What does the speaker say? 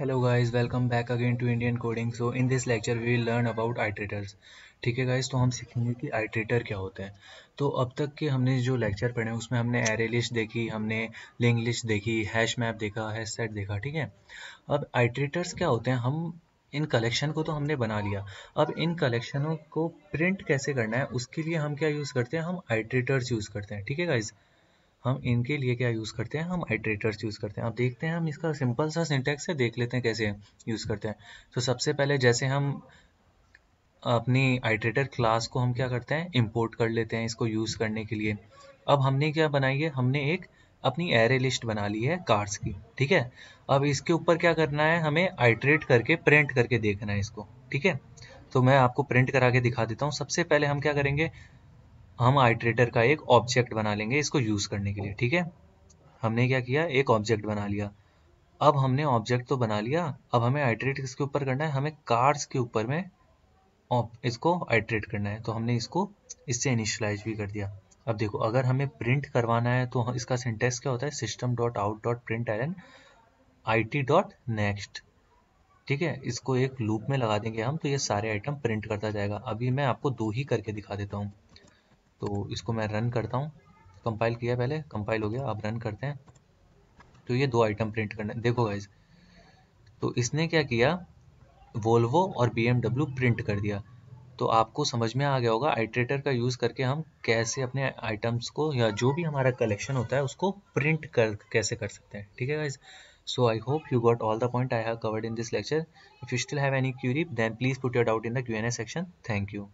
hello guys welcome back again to Indian coding so in this lecture we will learn about iterators ठीक है guys तो हम सीखेंगे कि आइट्रेटर क्या होते हैं तो अब तक के हमने जो लेक्चर पढ़े हैं उसमें हमने एरे लिस्ट देखी हमने लिंक लिस्ट देखी हैश मैप देखा हैश सेट देखा ठीक है अब आइट्रेटर्स क्या होते हैं हम इन कलेक्शन को तो हमने बना लिया अब इन कलेक्शनों को प्रिंट कैसे करना है उसके लिए हम क्या यूज़ करते हैं हम आइट्रेटर्स यूज़ करते हैं ठीक है गाइज़ हम इनके लिए क्या यूज़ करते हैं हम आइट्रेटर्स यूज़ करते हैं अब देखते हैं हम इसका सिंपल सा सिंटेक्स है देख लेते हैं कैसे यूज़ करते हैं तो सबसे पहले जैसे हम अपनी आइट्रेटर क्लास को हम क्या करते हैं इम्पोर्ट कर लेते हैं इसको यूज़ करने के लिए अब हमने क्या बनाई है हमने एक अपनी एरे लिस्ट बना ली है कार्ड्स की ठीक है अब इसके ऊपर क्या करना है हमें आइट्रेट करके प्रिंट करके देखना है इसको ठीक है तो मैं आपको प्रिंट करा के दिखा देता हूँ सबसे पहले हम क्या करेंगे हम आइट्रेटर का एक ऑब्जेक्ट बना लेंगे इसको यूज़ करने के लिए ठीक है हमने क्या किया एक ऑब्जेक्ट बना लिया अब हमने ऑब्जेक्ट तो बना लिया अब हमें आइट्रेट इसके ऊपर करना है हमें कार्ड्स के ऊपर में इसको आइट्रेट करना है तो हमने इसको इससे इनिशलाइज भी कर दिया अब देखो अगर हमें प्रिंट करवाना है तो इसका सिंटेक्स क्या होता है system dot out dot print N I T dot next ठीक है इसको एक लूप में लगा देंगे हम तो ये सारे आइटम प्रिंट करता जाएगा अभी मैं आपको दो ही करके दिखा देता हूँ तो इसको मैं रन करता हूँ कंपाइल किया पहले कंपाइल हो गया अब रन करते हैं तो ये दो आइटम प्रिंट करना देखो गाइज तो इसने क्या किया वोल्वो और बी प्रिंट कर दिया तो आपको समझ में आ गया होगा आइट्रेटर का यूज़ करके हम कैसे अपने आइटम्स को या जो भी हमारा कलेक्शन होता है उसको प्रिंट कर कैसे कर सकते हैं ठीक है guys so I hope you got all the point I have covered in this lecture if you still have any query then please put your doubt in the Q N A section thank you